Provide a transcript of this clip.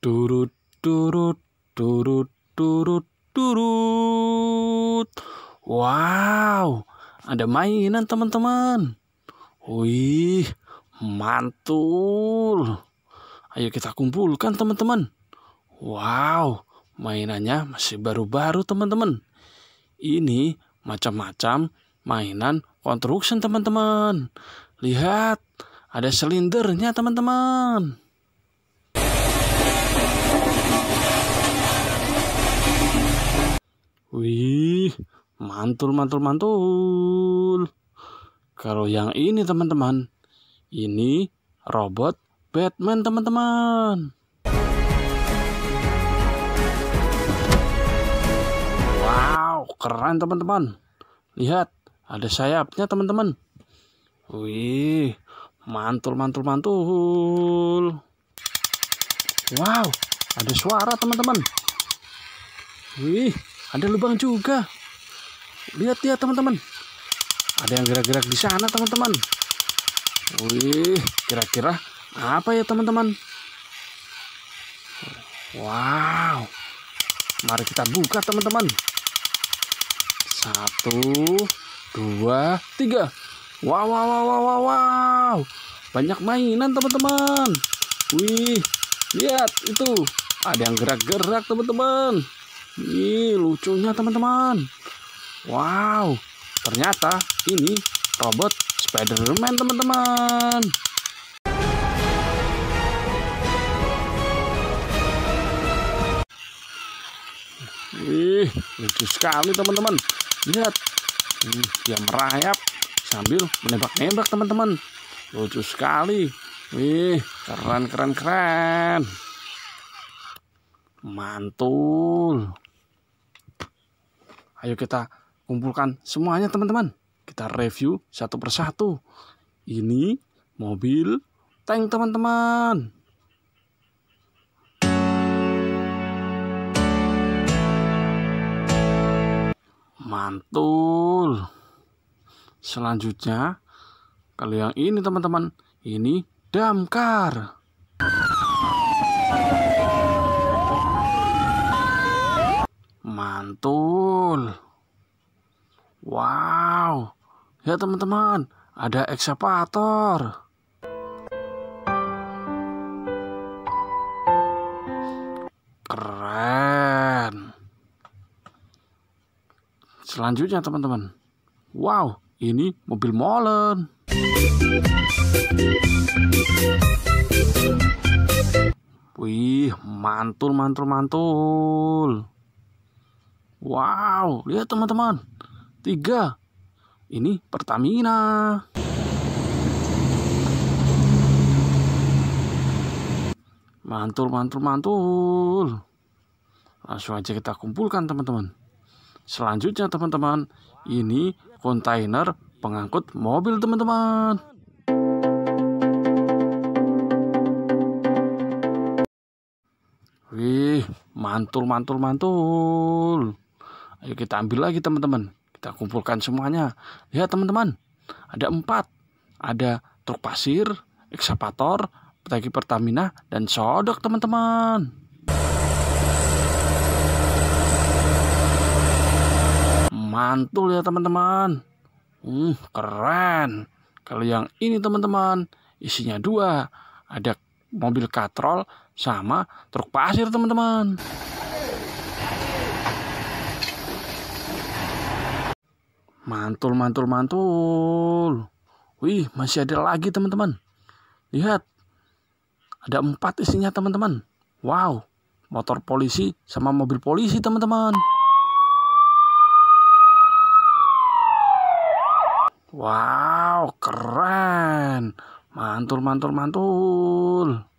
turut turut turut turut turut wow ada mainan teman-teman wih mantul ayo kita kumpulkan teman-teman wow mainannya masih baru-baru teman-teman ini macam-macam mainan construction teman-teman lihat ada silindernya teman-teman Wih, mantul mantul mantul. Kalau yang ini teman-teman, ini robot Batman teman-teman. Wow, keren teman-teman. Lihat, ada sayapnya teman-teman. Wih, mantul mantul mantul. Wow, ada suara teman-teman. Wih, ada lubang juga lihat ya teman-teman ada yang gerak-gerak di sana teman-teman wih kira-kira apa ya teman-teman wow mari kita buka teman-teman satu dua tiga wow wow wow wow wow wow. banyak mainan teman-teman wih lihat itu ada yang gerak-gerak teman-teman ini lucunya teman-teman. Wow, ternyata ini robot Spiderman teman-teman. Wih, lucu sekali teman-teman. Lihat, hmm, dia merayap sambil menembak-nembak teman-teman. Lucu sekali. Wih, keren, keren, keren. Mantul. Ayo kita kumpulkan semuanya teman-teman. Kita review satu persatu. Ini mobil tank teman-teman. Mantul. Selanjutnya, kalau yang ini teman-teman, ini damkar. mantul wow ya teman-teman ada eksepator keren selanjutnya teman-teman wow ini mobil molen Wih, mantul, mantul, mantul. Wow, lihat teman-teman. Tiga. Ini Pertamina. Mantul, mantul, mantul. Langsung aja kita kumpulkan teman-teman. Selanjutnya teman-teman, ini kontainer pengangkut mobil teman-teman. Wih, mantul, mantul, mantul. Ayo kita ambil lagi teman-teman. Kita kumpulkan semuanya. Lihat teman-teman, ada empat. Ada truk pasir, ekskavator, petaki Pertamina, dan sodok teman-teman. Mantul ya teman-teman. Hmm, keren. Kalau yang ini teman-teman, isinya dua. Ada mobil katrol sama truk pasir teman-teman. Mantul, mantul, mantul. Wih, masih ada lagi teman-teman. Lihat. Ada empat isinya teman-teman. Wow, motor polisi sama mobil polisi teman-teman. Wow, keren. Mantul, mantul, mantul.